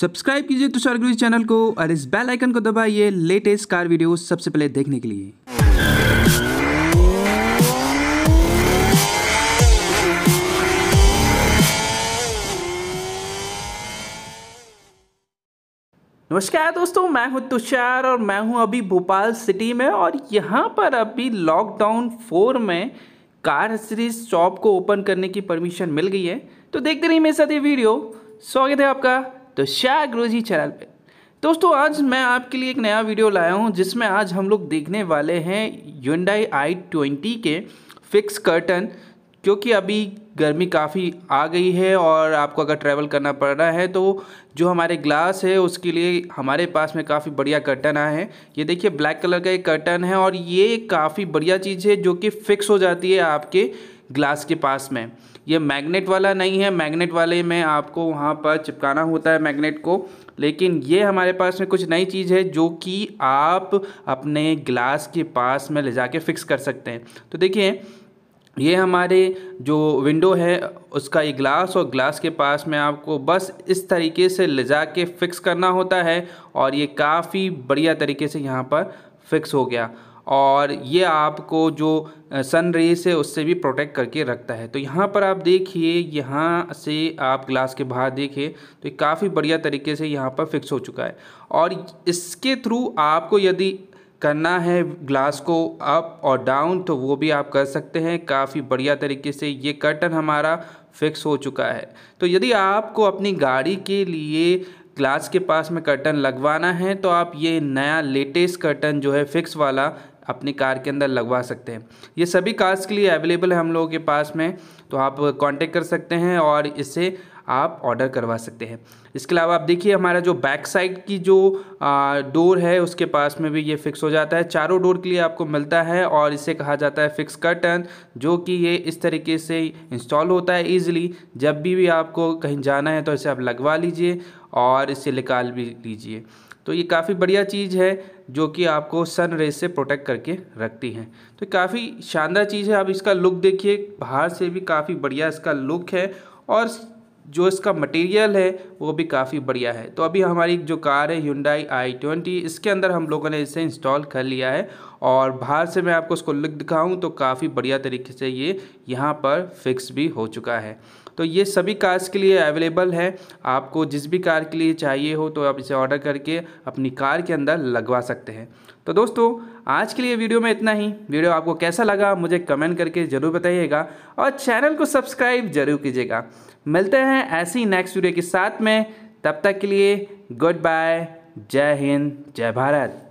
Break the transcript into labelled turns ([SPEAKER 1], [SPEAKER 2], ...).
[SPEAKER 1] subscribe कीजिए तुषार गुरु channel को और इस बेल आइकन को दबाइए लेटेस्ट कार वीडियो सबसे पहले देखने के लिए नमस्कार दोस्तों मैं हूं तुषार और मैं हूं अभी भोपाल सिटी में और यहां पर अभी लॉकडाउन फोर में कार सीरीज शॉप को ओपन करने की परमिशन मिल गई है तो देखते रहिए मेरे साथ ये वीडियो स्वागत है आपका तो शाह गुरुजी चैनल पे दोस्तों आज मैं आपके लिए एक नया वीडियो लाया हूँ जिसमें आज हम लोग देखने वाले हैं यूंडाई आई ट्वेंटी के फिक्स कर्टन क्योंकि अभी गर्मी काफ़ी आ गई है और आपको अगर ट्रैवल करना पड़ रहा है तो जो हमारे ग्लास है उसके लिए हमारे पास में काफ़ी बढ़िया कर्टन आए हैं ये देखिए ब्लैक कलर का एक कर्टन है और ये काफ़ी बढ़िया चीज़ है जो कि फ़िक्स हो जाती है आपके ग्लास के पास में ये मैग्नेट वाला नहीं है मैग्नेट वाले में आपको वहाँ पर चिपकाना होता है मैग्नेट को लेकिन ये हमारे पास में कुछ नई चीज़ है जो कि आप अपने ग्लास के पास में ले जाके फिक्स कर सकते हैं तो देखिए ये हमारे जो विंडो है उसका ये ग्लास और ग्लास के पास में आपको बस इस तरीके से ले जा के फ़िक्स करना होता है और ये काफ़ी बढ़िया तरीके से यहाँ पर फिक्स हो गया और ये आपको जो सन रेस है उससे भी प्रोटेक्ट करके रखता है तो यहाँ पर आप देखिए यहाँ से आप ग्लास के बाहर देखिए तो काफ़ी बढ़िया तरीके से यहाँ पर फिक्स हो चुका है और इसके थ्रू आपको यदि करना है ग्लास को अप और डाउन तो वो भी आप कर सकते हैं काफ़ी बढ़िया तरीके से ये कर्टन हमारा फिक्स हो चुका है तो यदि आपको अपनी गाड़ी के लिए ग्लास के पास में कर्टन लगवाना है तो आप ये नया लेटेस्ट कर्टन जो है फिक्स वाला अपनी कार के अंदर लगवा सकते हैं ये सभी कार्स के लिए अवेलेबल है हम लोगों के पास में तो आप कांटेक्ट कर सकते हैं और इससे आप ऑर्डर करवा सकते हैं इसके अलावा आप देखिए हमारा जो बैक साइड की जो डोर है उसके पास में भी ये फिक्स हो जाता है चारों डोर के लिए आपको मिलता है और इसे कहा जाता है फिक्स कर्टन जो कि ये इस तरीके से इंस्टॉल होता है ईजिली जब भी, भी आपको कहीं जाना है तो इसे आप लगवा लीजिए और इसे निकाल भी लीजिए तो ये काफ़ी बढ़िया चीज़ है जो कि आपको सन रेज से प्रोटेक्ट करके रखती हैं तो काफ़ी शानदार चीज़ है आप इसका लुक देखिए बाहर से भी काफ़ी बढ़िया इसका लुक है और जो इसका मटेरियल है वो भी काफ़ी बढ़िया है तो अभी हमारी जो कार है आई ट्वेंटी इसके अंदर हम लोगों ने इसे इंस्टॉल कर लिया है और बाहर से मैं आपको उसको लुक दिखाऊं तो काफ़ी बढ़िया तरीके से ये यहाँ पर फिक्स भी हो चुका है तो ये सभी कार्स के लिए अवेलेबल है आपको जिस भी कार के लिए चाहिए हो तो आप इसे ऑर्डर करके अपनी कार के अंदर लगवा सकते हैं तो दोस्तों आज के लिए वीडियो में इतना ही वीडियो आपको कैसा लगा मुझे कमेंट करके ज़रूर बताइएगा और चैनल को सब्सक्राइब जरूर कीजिएगा मिलते हैं ऐसे ही नेक्स्ट वीडियो के साथ में तब तक के लिए गुड बाय जय हिंद जय भारत